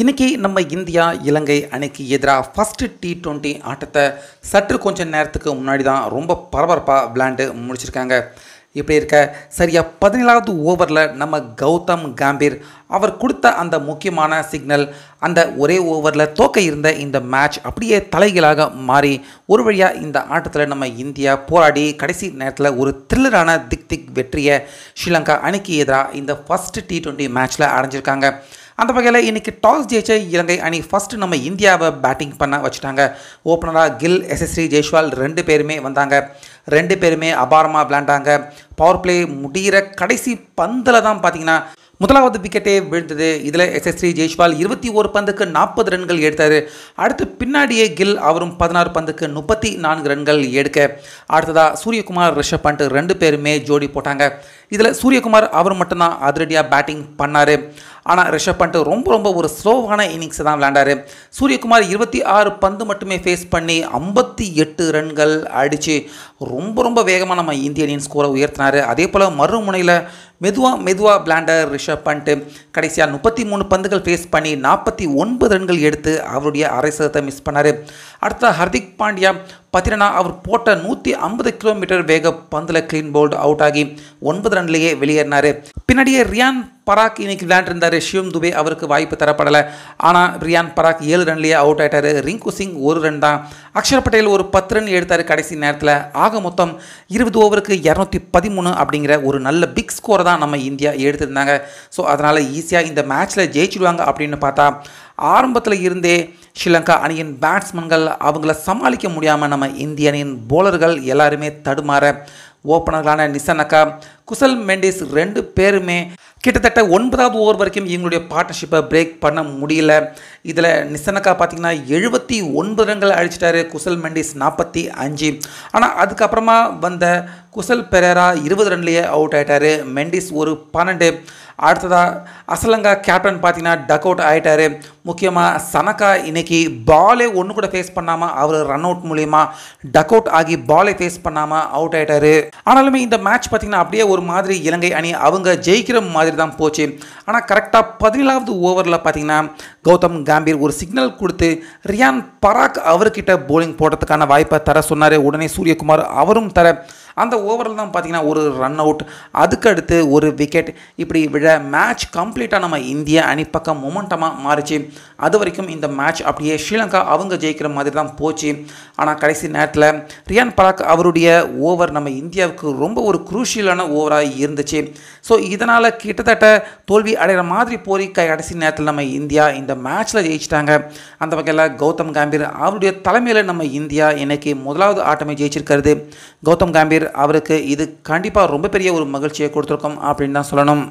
இன்றைக்கி நம்ம இந்தியா இலங்கை அணிக்கு எதிராக ஃபஸ்ட்டு டி ட்வெண்ட்டி ஆட்டத்தை சற்று கொஞ்சம் நேரத்துக்கு முன்னாடி தான் ரொம்ப பரபரப்பாக விளாண்டு முடிச்சிருக்காங்க இப்படி இருக்க சரியாக பதினேழாவது ஓவரில் நம்ம கௌதம் காம்பீர் அவர் கொடுத்த அந்த முக்கியமான சிக்னல் அந்த ஒரே ஓவரில் தோக்க இருந்த இந்த மேட்ச் அப்படியே தலைகளாக மாறி ஒரு வழியாக இந்த ஆட்டத்தில் நம்ம இந்தியா போராடி கடைசி நேரத்தில் ஒரு த்ரில்லரான திக் திக் வெற்றியை ஸ்ரீலங்கா அணிக்கு எதிராக இந்த ஃபஸ்ட்டு டி ட்வெண்ட்டி மேட்ச்சில் அடைஞ்சிருக்காங்க அந்த வகையில் இன்றைக்கி டாஸ் ஜெயிச்ச இலங்கை அணி ஃபஸ்ட்டு நம்ம இந்தியாவை பேட்டிங் பண்ண வச்சுட்டாங்க ஓப்பனராக கில் எஸ்எஸ்ரீ ஜெய்ஷ்வால் ரெண்டு பேருமே வந்தாங்க ரெண்டு பேருமே அபாரமாக விளையாண்டாங்க பவர் பிளே முடிகிற கடைசி பந்தில் தான் பார்த்தீங்கன்னா முதலாவது விக்கெட்டே விழுந்தது இதில் எஸ்எஸ்ரி ஜெய்ஷ்வால் இருபத்தி ஒரு பந்துக்கு நாற்பது ரன்கள் எடுத்தார் அடுத்து பின்னாடியே கில் அவரும் பதினாறு பந்துக்கு முப்பத்தி நான்கு ரன்கள் எடுக்க அடுத்ததாக சூரியகுமார் ரிஷப் பண்ட் ரெண்டு பேருமே ஜோடி போட்டாங்க இதில் சூரியகுமார் அவர் மட்டும்தான் அதிரடியாக பேட்டிங் பண்ணார் ஆனால் ரிஷப் பண்ட் ரொம்ப ரொம்ப ஒரு ஸ்லோவான இன்னிங்ஸை தான் விளையாண்டார் சூரியகுமார் இருபத்தி ஆறு பந்து மட்டுமே ஃபேஸ் பண்ணி ஐம்பத்தி எட்டு ரன்கள் அடித்து ரொம்ப ரொம்ப வேகமாக நம்ம இந்திய அணியின் ஸ்கோரை உயர்த்தினார் அதே போல் மறுமுனையில் மெதுவாக மெதுவாக பிளாண்டர் ரிஷப் பண்ட்டு கடைசியாக முப்பத்தி மூணு பந்துகள் ஃபேஸ் பண்ணி நாற்பத்தி ஒன்பது ரன்கள் எடுத்து அவருடைய அரை சதத்தை மிஸ் பண்ணார் அடுத்த ஹர்திக் பாண்டியா பார்த்தீங்கன்னா அவர் போட்ட நூற்றி ஐம்பது கிலோமீட்டர் வேக பந்தில் கிளீன் போல்டு அவுட் ஆகி ஒன்பது ரன்லேயே வெளியேறினார் பின்னாடியே ரியான் பராக் இன்னைக்கு விளையாண்டிருந்தார் ஷியோம் துபே அவருக்கு வாய்ப்பு தரப்படலை ஆனால் ரியான் பராக் ஏழு ரன்லேயே அவுட் ஆகிட்டார் ரிங்கு சிங் ஒரு ரன் தான் அக்ஷர் பட்டேல் ஒரு பத்து ரன் எடுத்தார் கடைசி நேரத்தில் ஆக மொத்தம் இருபது ஓவருக்கு இரநூத்தி பதிமூணு அப்படிங்கிற ஒரு நல்ல பிக் ஸ்கோரை தான் நம்ம இந்தியா எடுத்திருந்தாங்க ஸோ அதனால் ஈஸியாக இந்த மேட்ச்சில் ஜெயிச்சிடுவாங்க அப்படின்னு பார்த்தா ஆரம்பத்தில் இருந்தே ஸ்ரீலங்கா அணியின் பேட்ஸ்மென்கள் அவங்கள சமாளிக்க முடியாமல் நம்ம இந்திய அணியின் போலர்கள் எல்லாருமே தடுமாற ஓப்பனர்களான நிசனக்கா குசல் மெண்டிஸ் ரெண்டு பேருமே கிட்டத்தட்ட ஒன்பதாவது ஓவர் வரைக்கும் இவங்களுடைய பார்ட்னர்ஷிப்பை பிரேக் பண்ண முடியல இதில் நிசனக்கா பார்த்திங்கன்னா எழுபத்தி ஒன்பது ரன்கள் அழிச்சிட்டாரு குசல் மெண்டிஸ் நாற்பத்தி அஞ்சு ஆனால் அதுக்கப்புறமா வந்த குசல் பெரேரா இருபது ரன்லேயே அவுட் ஆகிட்டார் மெண்டிஸ் ஒரு பன்னெண்டு அடுத்ததாக அசலங்கா கேப்டன் பார்த்தீங்கன்னா டக் அவுட் ஆகிட்டாரு முக்கியமாக சனக்கா இன்னைக்கு பாலே ஒன்று கூட ஃபேஸ் பண்ணாமல் அவர் ரன் அவுட் மூலிமா டக் அவுட் ஆகி பாலை ஃபேஸ் பண்ணாமல் அவுட் ஆகிட்டாரு ஆனாலுமே இந்த மேட்ச் பார்த்தீங்கன்னா அப்படியே ஒரு மாதிரி இலங்கை அணி அவங்க ஜெயிக்கிற மாதிரி தான் போச்சு ஆனால் கரெக்டாக பதினேழாவது ஓவரில் பார்த்தீங்கன்னா கௌதம் காம்பீர் ஒரு சிக்னல் கொடுத்து ரியான் பராக் அவர்கிட்ட போலிங் போடுறதுக்கான வாய்ப்பை தர சொன்னார் உடனே சூரியகுமார் அவரும் தர அந்த ஓவரில் தான் பார்த்தீங்கன்னா ஒரு ரன் அவுட் அதுக்கடுத்து ஒரு விக்கெட் இப்படி விழ மேட்ச் கம்ப்ளீட்டாக நம்ம இந்திய அணி பக்கம் மொமெண்டமாக மாறிச்சு அது வரைக்கும் இந்த மேட்ச் அப்படியே ஸ்ரீலங்கா அவங்க ஜெயிக்கிற மாதிரி தான் போச்சு ஆனால் கடைசி நேரத்தில் ரியான் பராக் அவருடைய ஓவர் நம்ம இந்தியாவுக்கு ரொம்ப ஒரு குரூஷியலான ஓவராக இருந்துச்சு ஸோ இதனால் கிட்டத்தட்ட தோல்வி அடைகிற மாதிரி போரி கடைசி நேரத்தில் நம்ம இந்தியா இந்த மேட்ச்சில் ஜெயிச்சிட்டாங்க அந்த வகையில் கௌதம் காம்பீர் அவருடைய தலைமையில் நம்ம இந்தியா இன்றைக்கி முதலாவது ஆட்டமே ஜெயிச்சிருக்கிறது கௌதம் காம்பீர் அவருக்கு இது கண்டிப்பாக ரொம்ப பெரிய ஒரு மகிழ்ச்சியை கொடுத்துருக்கோம் அப்படின்னு தான் சொல்லணும்